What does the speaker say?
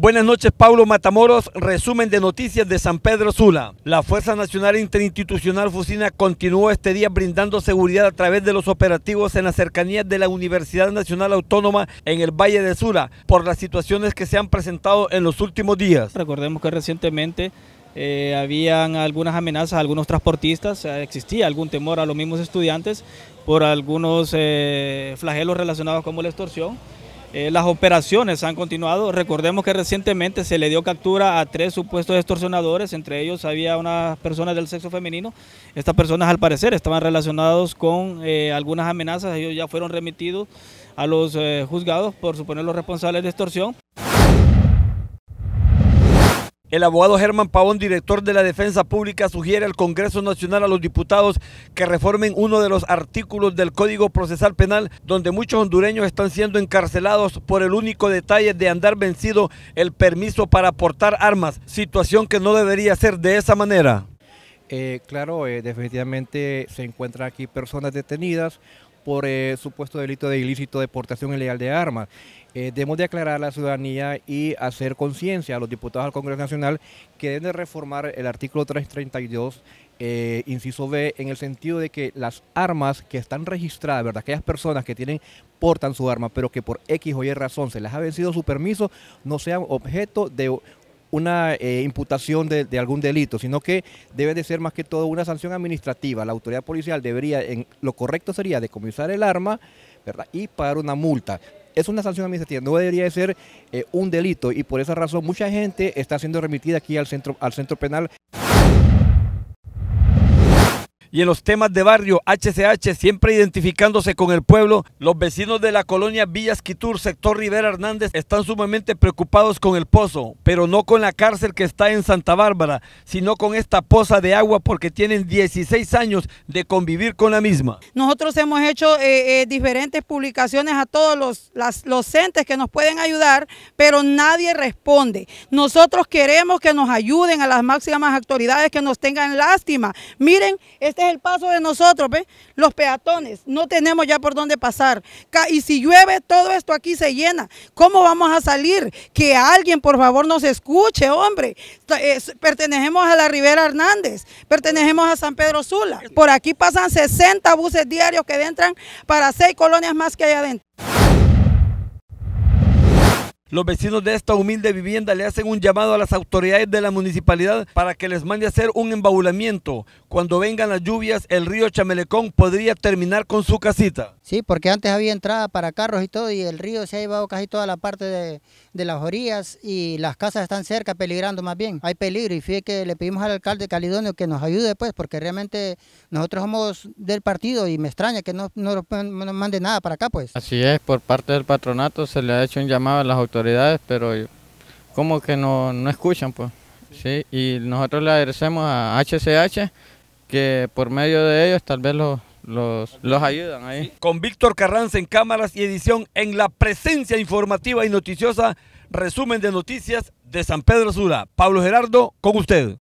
Buenas noches, Pablo Matamoros. Resumen de noticias de San Pedro Sula. La Fuerza Nacional Interinstitucional Fusina continuó este día brindando seguridad a través de los operativos en las cercanías de la Universidad Nacional Autónoma en el Valle de Sula por las situaciones que se han presentado en los últimos días. Recordemos que recientemente eh, habían algunas amenazas a algunos transportistas, eh, existía algún temor a los mismos estudiantes por algunos eh, flagelos relacionados con la extorsión eh, las operaciones han continuado. Recordemos que recientemente se le dio captura a tres supuestos extorsionadores, entre ellos había unas personas del sexo femenino. Estas personas al parecer estaban relacionados con eh, algunas amenazas, ellos ya fueron remitidos a los eh, juzgados por suponer los responsables de extorsión. El abogado Germán Pavón, director de la Defensa Pública, sugiere al Congreso Nacional a los diputados que reformen uno de los artículos del Código Procesal Penal, donde muchos hondureños están siendo encarcelados por el único detalle de andar vencido el permiso para portar armas, situación que no debería ser de esa manera. Eh, claro, eh, definitivamente se encuentran aquí personas detenidas por eh, supuesto delito de ilícito de portación ilegal de armas. Eh, debemos de aclarar a la ciudadanía y hacer conciencia a los diputados del Congreso Nacional que deben de reformar el artículo 332, eh, inciso B, en el sentido de que las armas que están registradas, ¿verdad? aquellas personas que tienen portan su arma, pero que por X o Y razón se les ha vencido su permiso, no sean objeto de una eh, imputación de, algún delito, sino que debe de ser más que todo una sanción administrativa. La autoridad policial debería, lo correcto sería decomisar el arma ¿verdad? y pagar una multa. Es una sanción administrativa, no debería de ser eh, un delito y por esa razón mucha gente está siendo remitida aquí al centro, al centro penal y en los temas de barrio HCH, siempre identificándose con el pueblo, los vecinos de la colonia Villas Quitur, sector Rivera Hernández, están sumamente preocupados con el pozo, pero no con la cárcel que está en Santa Bárbara, sino con esta poza de agua porque tienen 16 años de convivir con la misma. Nosotros hemos hecho eh, eh, diferentes publicaciones a todos los, las, los entes que nos pueden ayudar, pero nadie responde. Nosotros queremos que nos ayuden a las máximas autoridades que nos tengan lástima. Miren, este este es el paso de nosotros, Los peatones, no tenemos ya por dónde pasar. Y si llueve, todo esto aquí se llena. ¿Cómo vamos a salir? Que alguien, por favor, nos escuche, hombre. Pertenecemos a la Rivera Hernández, pertenecemos a San Pedro Sula. Por aquí pasan 60 buses diarios que entran para seis colonias más que hay adentro. Los vecinos de esta humilde vivienda le hacen un llamado a las autoridades de la municipalidad para que les mande a hacer un embaulamiento cuando vengan las lluvias, el río Chamelecón podría terminar con su casita. Sí, porque antes había entrada para carros y todo, y el río se ha llevado casi toda la parte de, las orillas y las casas están cerca, peligrando más bien. Hay peligro, y fíjate que le pedimos al alcalde Calidonio que nos ayude, pues, porque realmente nosotros somos del partido y me extraña que no, nos mande nada para acá, pues. Así es, por parte del patronato se le ha hecho un llamado a las autoridades, pero como que no, escuchan, pues. Sí, y nosotros le agradecemos a HCH que por medio de ellos tal vez los, los, ayudan ahí. Con Víctor Carranza en cámaras y edición en la presencia informativa y noticiosa, resumen de noticias de San Pedro Sula. Pablo Gerardo, con usted.